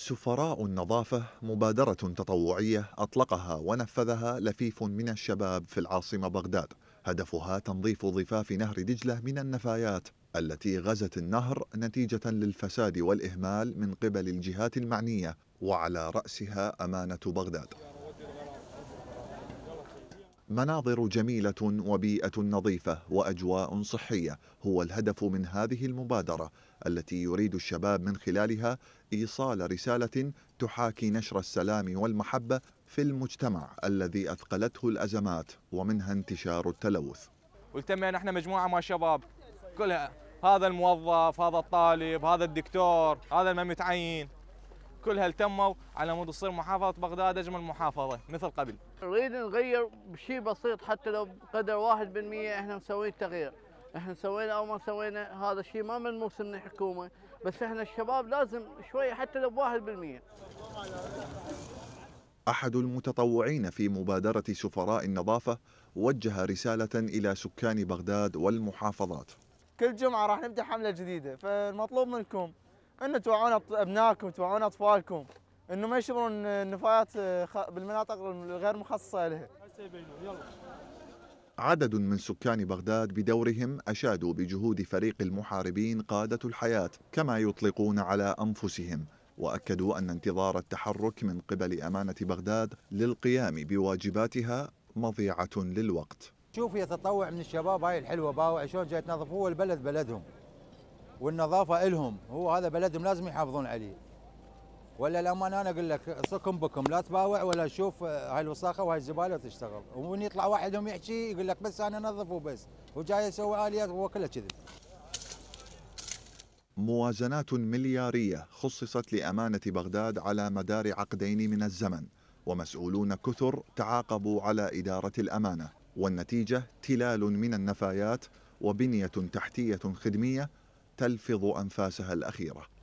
سفراء النظافة مبادرة تطوعية أطلقها ونفذها لفيف من الشباب في العاصمة بغداد هدفها تنظيف ضفاف نهر دجلة من النفايات التي غزت النهر نتيجة للفساد والإهمال من قبل الجهات المعنية وعلى رأسها أمانة بغداد مناظر جميلة وبيئة نظيفة وأجواء صحية هو الهدف من هذه المبادرة التي يريد الشباب من خلالها إيصال رسالة تحاكي نشر السلام والمحبة في المجتمع الذي أثقلته الأزمات ومنها انتشار التلوث والتمينا احنا مجموعة مع شباب كلها هذا الموظف هذا الطالب هذا الدكتور هذا المتعين كلها التموا على مود تصير محافظه بغداد اجمل محافظه مثل قبل. نريد نغير بشيء بسيط حتى لو بقدر 1% احنا مسويين تغيير. احنا سوينا او ما سوينا هذا الشيء ما ملموس من الحكومه بس احنا الشباب لازم شويه حتى لو 1%. أحد المتطوعين في مبادرة سفراء النظافة وجه رسالة إلى سكان بغداد والمحافظات كل جمعة راح نبدأ حملة جديدة فالمطلوب منكم ان توعون ابنائكم توعون اطفالكم انه ما يشترون النفايات آه، بالمناطق الغير مخصصه لها. عدد من سكان بغداد بدورهم اشادوا بجهود فريق المحاربين قاده الحياه كما يطلقون على انفسهم واكدوا ان انتظار التحرك من قبل امانه بغداد للقيام بواجباتها مضيعه للوقت. شوف يتطوع من الشباب هاي الحلوه باوع شلون جاي تنظف هو البلد بلدهم. والنظافه الهم هو هذا بلدهم لازم يحافظون عليه ولا الامانه انا اقول لك صكم بكم لا تباوع ولا تشوف آه، هاي الوساخه وهاي الزباله وتشتغل ومن يطلع واحد يحكي يقول لك بس انا انظف وبس وجاي يسوي اليات هو كله كذب موازنات ملياريه خصصت لامانه بغداد على مدار عقدين من الزمن ومسؤولون كثر تعاقبوا على اداره الامانه والنتيجه تلال من النفايات وبنيه تحتيه خدميه تلفظ أنفاسها الأخيرة